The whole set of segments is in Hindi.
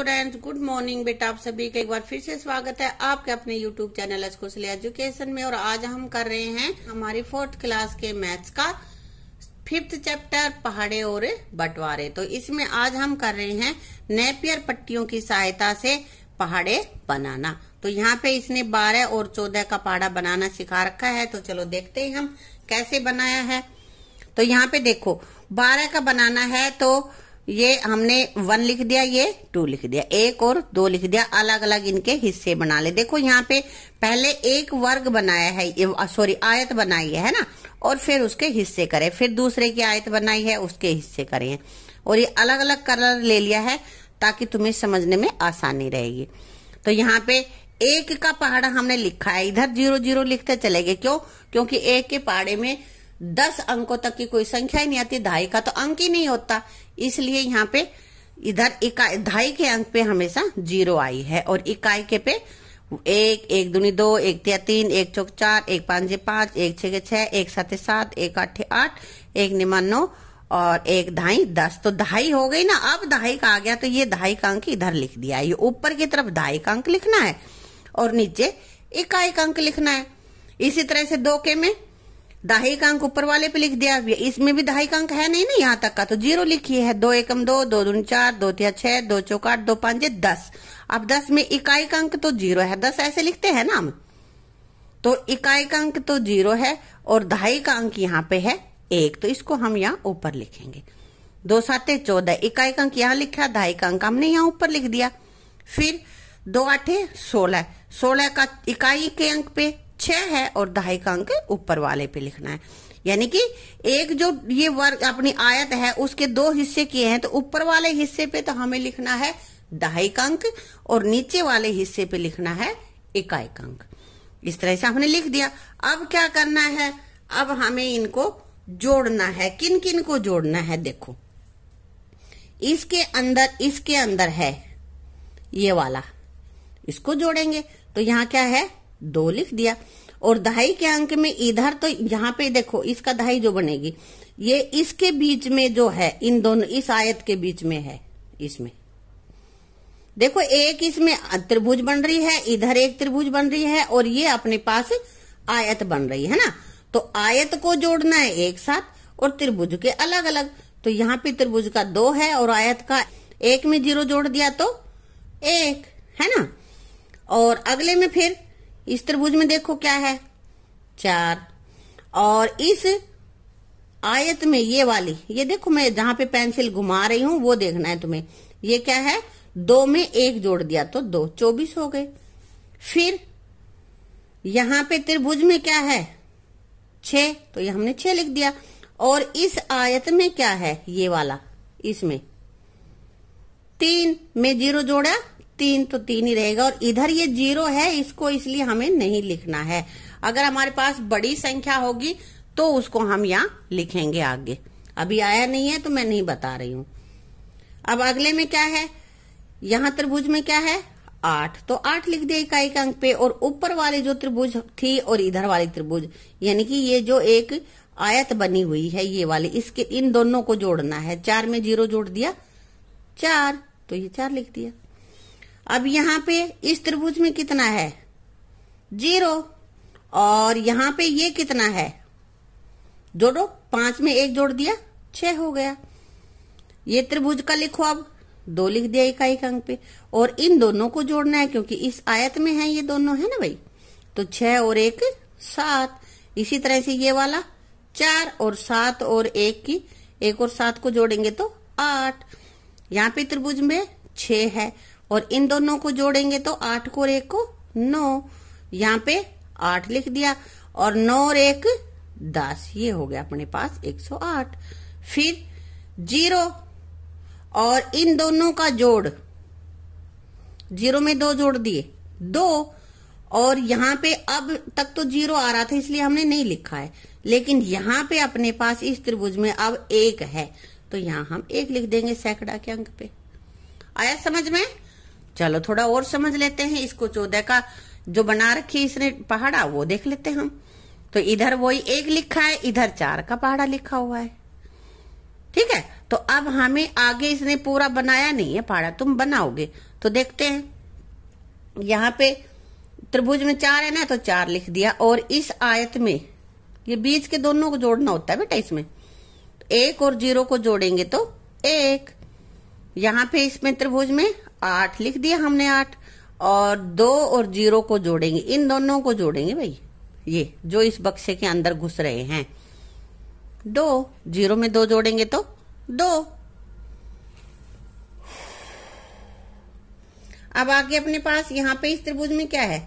स्टूडेंट्स गुड मॉर्निंग बेटा आप सभी का एक बार फिर से स्वागत है आपके अपने यूट्यूब चैनल एजुकेशन में और आज हम कर रहे हैं हमारी फोर्थ क्लास के मैथ्स का फिफ्थ चैप्टर पहाड़े और बंटवारे तो इसमें आज हम कर रहे हैं नेपियर पट्टियों की सहायता से पहाड़े बनाना तो यहाँ पे इसने बारह और चौदह का पहाड़ा बनाना सिखा रखा है तो चलो देखते हैं हम कैसे बनाया है तो यहाँ पे देखो बारह का बनाना है तो ये हमने वन लिख दिया ये टू लिख दिया एक और दो लिख दिया अलग अलग इनके हिस्से बना ले देखो यहाँ पे पहले एक वर्ग बनाया है सॉरी आयत बनाई है ना और फिर उसके हिस्से करे फिर दूसरे की आयत बनाई है उसके हिस्से करे और ये अलग अलग कलर ले लिया है ताकि तुम्हें समझने में आसानी रहेगी तो यहाँ पे एक का पहाड़ा हमने लिखा है इधर जीरो जीरो लिखते चले गए क्यों क्योंकि एक के पहाड़े में दस अंकों तक की कोई संख्या ही नहीं आती ढाई का तो अंक ही नहीं होता इसलिए यहाँ पे इधर इकाई ढाई के अंक पे हमेशा जीरो आई है और इकाई के पे एक एक दूनी दो एक तिया तीन एक चौक चार एक पांच पांच एक छह के एक सात सात एक आठ आठ एक निमान नौ और एक ढाई दस तो ढाई हो गई ना अब ढाई का आ गया तो ये ढाई का अंक इधर लिख दिया ये ऊपर की तरफ ढाई का अंक लिखना है और नीचे इकाई का अंक लिखना है इसी तरह से दो के में दहाई का अंक ऊपर वाले पे लिख दिया इसमें भी दहाई अंक है नहीं ना यहाँ तक का तो जीरो लिखिए है दो एकम दो दो दून चार दो तिया छह दो चौकाट दो पांच दस अब दस में इकाई का अंक तो जीरो है दस ऐसे लिखते हैं ना हम तो इकाई का अंक तो जीरो है और दहाई का अंक यहाँ पे है एक तो इसको हम यहाँ ऊपर लिखेंगे दो साते चौदह इकाई का अंक यहाँ लिखा दहाई का अंक हमने यहाँ ऊपर लिख दिया फिर दो आठे सोलह सोलह का इकाई के अंक पे छह है और दहाई का अंक ऊपर वाले पे लिखना है यानी कि एक जो ये वर्ग अपनी आयत है उसके दो हिस्से किए हैं तो ऊपर वाले हिस्से पे तो हमें लिखना है दहाई का अंक और नीचे वाले हिस्से पे लिखना है इकाई का अंक इस तरह से हमने लिख दिया अब क्या करना है अब हमें इनको जोड़ना है किन किन को जोड़ना है देखो इसके अंदर इसके अंदर है ये वाला इसको जोड़ेंगे तो यहां क्या है दो लिख दिया और दहाई के अंक में इधर तो यहाँ पे देखो इसका दहाई जो बनेगी ये इसके बीच में जो है इन दोनों इस आयत के बीच में है इसमें देखो एक इसमें त्रिभुज बन रही है इधर एक त्रिभुज बन रही है और ये अपने पास आयत बन रही है ना तो आयत को जोड़ना है एक साथ और त्रिभुज के अलग अलग तो यहाँ पे त्रिभुज का दो है और आयत का एक में जीरो जोड़ दिया तो एक है ना और अगले में फिर इस त्रिभुज में देखो क्या है चार और इस आयत में ये वाली ये देखो मैं जहां पे पेंसिल घुमा रही हूं वो देखना है तुम्हें ये क्या है दो में एक जोड़ दिया तो दो चौबीस हो गए फिर यहां पे त्रिभुज में क्या है छ तो ये हमने छ लिख दिया और इस आयत में क्या है ये वाला इसमें तीन में जीरो जोड़ा तीन तो तीन ही रहेगा और इधर ये जीरो है इसको इसलिए हमें नहीं लिखना है अगर हमारे पास बड़ी संख्या होगी तो उसको हम यहाँ लिखेंगे आगे अभी आया नहीं है तो मैं नहीं बता रही हूं अब अगले में क्या है यहां त्रिभुज में क्या है आठ तो आठ लिख दिया इकाई के अंक पे और ऊपर वाली जो त्रिभुज थी और इधर वाली त्रिभुज यानी कि ये जो एक आयत बनी हुई है ये वाली इसके इन दोनों को जोड़ना है चार में जीरो जोड़ दिया चार तो ये चार लिख दिया अब यहाँ पे इस त्रिभुज में कितना है जीरो और यहाँ पे ये कितना है जोड़ो पांच में एक जोड़ दिया छह हो गया ये त्रिभुज का लिखो अब दो लिख दिया इकाई का अंक पे और इन दोनों को जोड़ना है क्योंकि इस आयत में है ये दोनों है ना भाई तो छह और एक सात इसी तरह से ये वाला चार और सात और एक की एक और सात को जोड़ेंगे तो आठ यहाँ पे त्रिभुज में छ है और इन दोनों को जोड़ेंगे तो आठ को एक को नौ यहाँ पे आठ लिख दिया और नौ और एक दस ये हो गया अपने पास एक सौ आठ फिर जीरो और इन दोनों का जोड़ जीरो में दो जोड़ दिए दो और यहाँ पे अब तक तो जीरो आ रहा था इसलिए हमने नहीं लिखा है लेकिन यहाँ पे अपने पास इस त्रिभुज में अब एक है तो यहाँ हम एक लिख देंगे सैकड़ा के अंक पे आया समझ में चलो थोड़ा और समझ लेते हैं इसको चौदह का जो बना रखी इसने पहाड़ा वो देख लेते हम तो इधर वही एक लिखा है इधर चार का पहाड़ा लिखा हुआ है ठीक है तो अब हमें आगे इसने पूरा बनाया नहीं है पहाड़ा तुम बनाओगे तो देखते हैं यहाँ पे त्रिभुज में चार है ना तो चार लिख दिया और इस आयत में ये बीच के दोनों को जोड़ना होता है बेटा इसमें एक और जीरो को जोड़ेंगे तो एक यहाँ पे इसमें त्रिभुज में आठ लिख दिया हमने आठ और दो और जीरो को जोड़ेंगे इन दोनों को जोड़ेंगे भाई ये जो इस बक्से के अंदर घुस रहे हैं दो जीरो में दो जोड़ेंगे तो दो अब आगे अपने पास यहाँ पे इस त्रिभुज में क्या है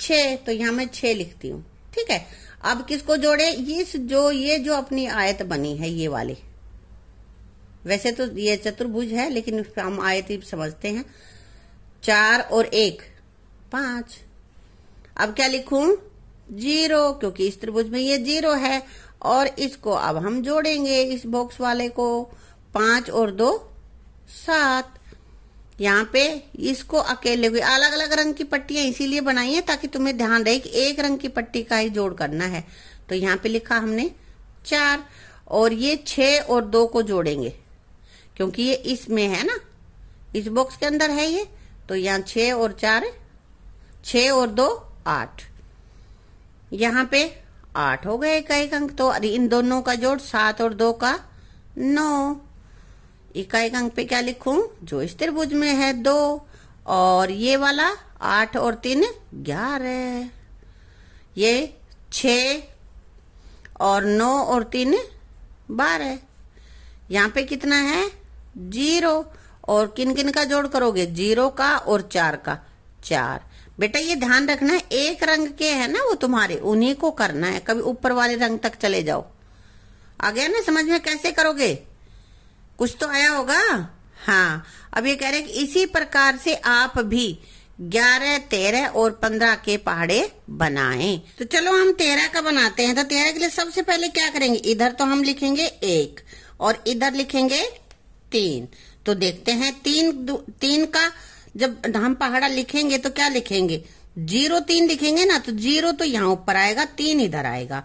छ तो यहां मैं छ लिखती हूँ ठीक है अब किसको जोड़े इस जो ये जो अपनी आयत बनी है ये वाले वैसे तो ये चतुर्भुज है लेकिन हम आयत समझते हैं चार और एक पांच अब क्या लिखूं जीरो क्योंकि इस त्रिभुज में ये जीरो है और इसको अब हम जोड़ेंगे इस बॉक्स वाले को पांच और दो सात यहाँ पे इसको अकेले हुए अलग अलग रंग की पट्टियां इसीलिए बनाई है ताकि तुम्हें ध्यान रहे कि एक रंग की पट्टी का ही जोड़ करना है तो यहाँ पे लिखा हमने चार और ये छह और दो को जोड़ेंगे क्योंकि ये इसमें है ना इस बॉक्स के अंदर है ये तो यहाँ छ और चार छ और दो आठ यहाँ पे आठ हो गए एक अंक तो अरे इन दोनों का जोड़ सात और दो का नौ इकाई अंक पे क्या लिखूं जो इस त्रिभुज में है दो और ये वाला आठ और तीन ग्यारह ये छ और नौ और तीन बारह यहाँ पे कितना है जीरो और किन किन का जोड़ करोगे जीरो का और चार का चार बेटा ये ध्यान रखना है एक रंग के है ना वो तुम्हारे उन्हीं को करना है कभी ऊपर वाले रंग तक चले जाओ आ गया ना समझ में कैसे करोगे कुछ तो आया होगा हाँ अब ये कह रहे कि इसी प्रकार से आप भी ग्यारह तेरह और पंद्रह के पहाड़े बनाएं तो चलो हम तेरह का बनाते हैं तो तेरह के लिए सबसे पहले क्या करेंगे इधर तो हम लिखेंगे एक और इधर लिखेंगे तीन तो देखते हैं तीन तीन का जब हम पहाड़ा लिखेंगे तो क्या लिखेंगे जीरो तीन लिखेंगे ना तो जीरो तो यहाँ ऊपर आएगा तीन इधर आएगा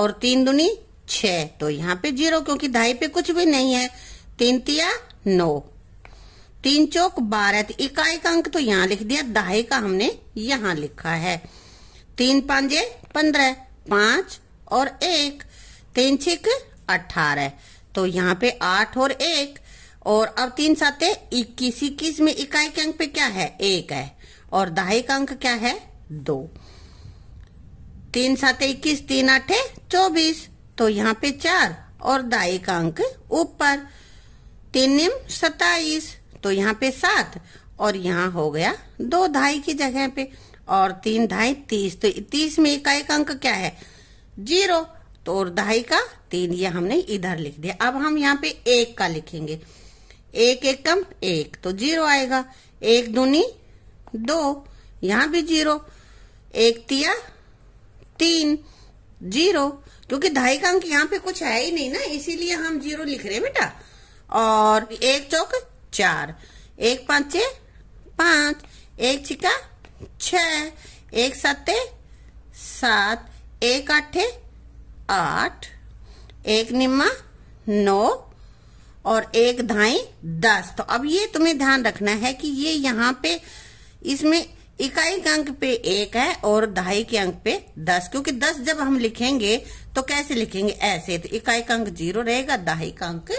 और तीन दुनी छ तो यहाँ पे जीरो क्योंकि ढाई पे कुछ भी नहीं है तीन तिया नौ तीन चौक बारह इकाई तो का अंक तो यहाँ लिख दिया दहाई का हमने यहाँ लिखा है तीन पांजे पंद्रह पांच और एक तीन छिक अठारह तो यहाँ पे आठ और एक और अब तीन साते इक्कीस इक्कीस में इकाई के अंक पे क्या है एक है और दहाई का अंक क्या है दो तीन साते इक्कीस तीन आठे चौबीस तो यहाँ पे चार और दाई का अंक ऊपर तीन निम सताइस तो यहाँ पे सात और यहाँ हो गया दो ढाई की जगह पे और तीन ढाई तीस तो तीस में इकाई का अंक क्या है जीरो तो और ढाई का तीन ये हमने इधर लिख दिया अब हम यहाँ पे एक का लिखेंगे एक एक कम एक तो जीरो आएगा एक दूनी दो यहां भी जीरो एक तिया तीन जीरो क्योंकि ढाई का अंक यहाँ पे कुछ है ही नहीं ना इसीलिए हम जीरो लिख रहे बेटा और एक चौक चार एक पांचे पांच एक छिका छ एक सत्ते सात एक आठे आठ एक निम्मा नौ और एक धाई दस तो अब ये तुम्हें ध्यान रखना है कि ये यहाँ पे इसमें इकाई के अंक पे एक है और दहाई के अंक पे दस क्योंकि दस जब हम लिखेंगे तो कैसे लिखेंगे ऐसे तो इकाई का अंक जीरो रहेगा दहाई का अंक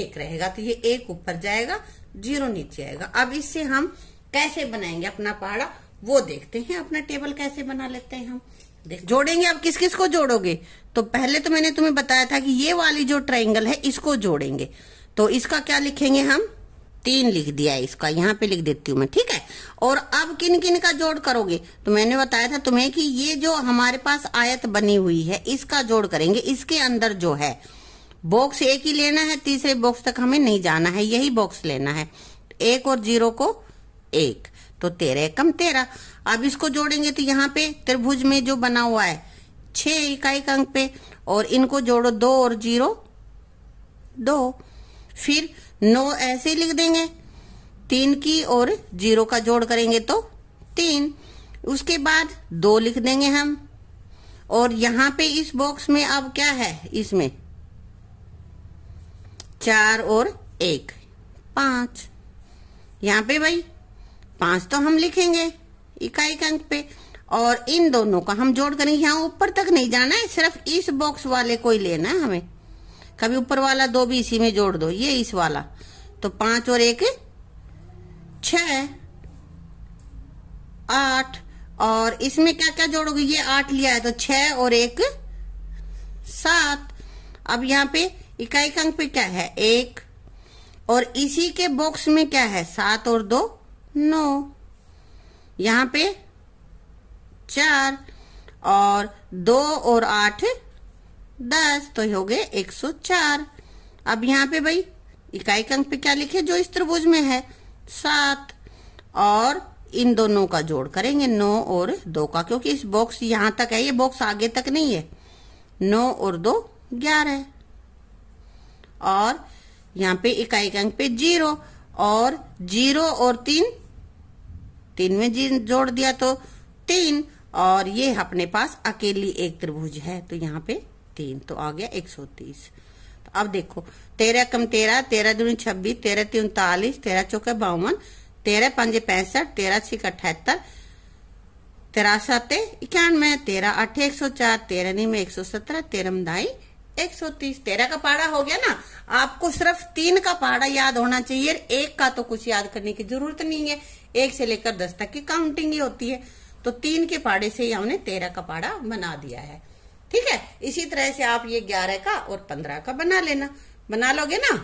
एक रहेगा तो ये एक ऊपर जाएगा जीरो नीचे आएगा अब इससे हम कैसे बनाएंगे अपना पहाड़ा वो देखते हैं अपना टेबल कैसे बना लेते हैं हम देख जोड़ेंगे आप किस किस को जोड़ोगे तो पहले तो मैंने तुम्हें बताया था कि ये वाली जो ट्राइंगल है इसको जोड़ेंगे तो इसका क्या लिखेंगे हम तीन लिख दिया है इसका यहाँ पे लिख देती हूँ मैं ठीक है और अब किन किन का जोड़ करोगे तो मैंने बताया था तुम्हें कि ये जो हमारे पास आयत बनी हुई है इसका जोड़ करेंगे इसके अंदर जो है बॉक्स एक ही लेना है तीसरे बॉक्स तक हमें नहीं जाना है यही बॉक्स लेना है एक और जीरो को एक तो तेरह कम तेरह अब इसको जोड़ेंगे तो यहाँ पे त्रिभुज में जो बना हुआ है छह इकाई अंक पे और इनको जोड़ो दो और जीरो दो फिर नौ ऐसे लिख देंगे तीन की और जीरो का जोड़ करेंगे तो तीन उसके बाद दो लिख देंगे हम और यहाँ पे इस बॉक्स में अब क्या है इसमें चार और एक पांच यहाँ पे भाई पांच तो हम लिखेंगे इकाई अंक पे और इन दोनों का हम जोड़ करेंगे यहाँ ऊपर तक नहीं जाना है सिर्फ इस बॉक्स वाले को ही लेना है हमें कभी ऊपर वाला दो भी इसी में जोड़ दो ये इस वाला तो पांच और एक छ आठ और इसमें क्या क्या जोड़ोगे ये आठ लिया है तो छ और एक सात अब यहाँ पे इकाई का अंक पे क्या है एक और इसी के बॉक्स में क्या है सात और दो नौ यहाँ पे चार और दो और आठ दस तो हो गए एक सौ चार अब यहाँ पे भाई इकाई अंक पे क्या लिखे जो इस त्रिभुज में है सात और इन दोनों का जोड़ करेंगे नौ और दो का क्योंकि इस बॉक्स यहां तक है ये बॉक्स आगे तक नहीं है नौ और दो ग्यारह और यहाँ पे इकाई अंक पे जीरो और जीरो और तीन तीन में जी जोड़ दिया तो तीन और ये अपने पास अकेली एक त्रिभुज है तो यहाँ पे तीन तो आ गया एक सौ तीस तो अब देखो तेरह कम तेरह तेरह दूनी छब्बीस तेरह तीन उनतालीस तेरह चौके बावन तेरह पंजे पैंसठ तेरह छिक अठहत्तर तेरा सात इक्यानवे तेरह अठे एक सौ चार तेरह नी में एक सौ सत्रह तेरह दाई एक सौ तीस तेरह का पाड़ा हो गया ना आपको सिर्फ तीन का पहाड़ा याद होना चाहिए एक का तो कुछ याद करने की जरूरत नहीं है एक से लेकर दस तक की काउंटिंग ही होती है तो तीन के पहाड़े से ही हमने तेरह का पाड़ा बना दिया है ठीक है इसी तरह से आप ये ग्यारह का और पंद्रह का बना लेना बना लोगे ना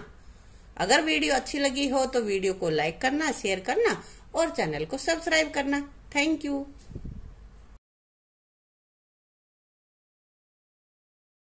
अगर वीडियो अच्छी लगी हो तो वीडियो को लाइक करना शेयर करना और चैनल को सब्सक्राइब करना थैंक यू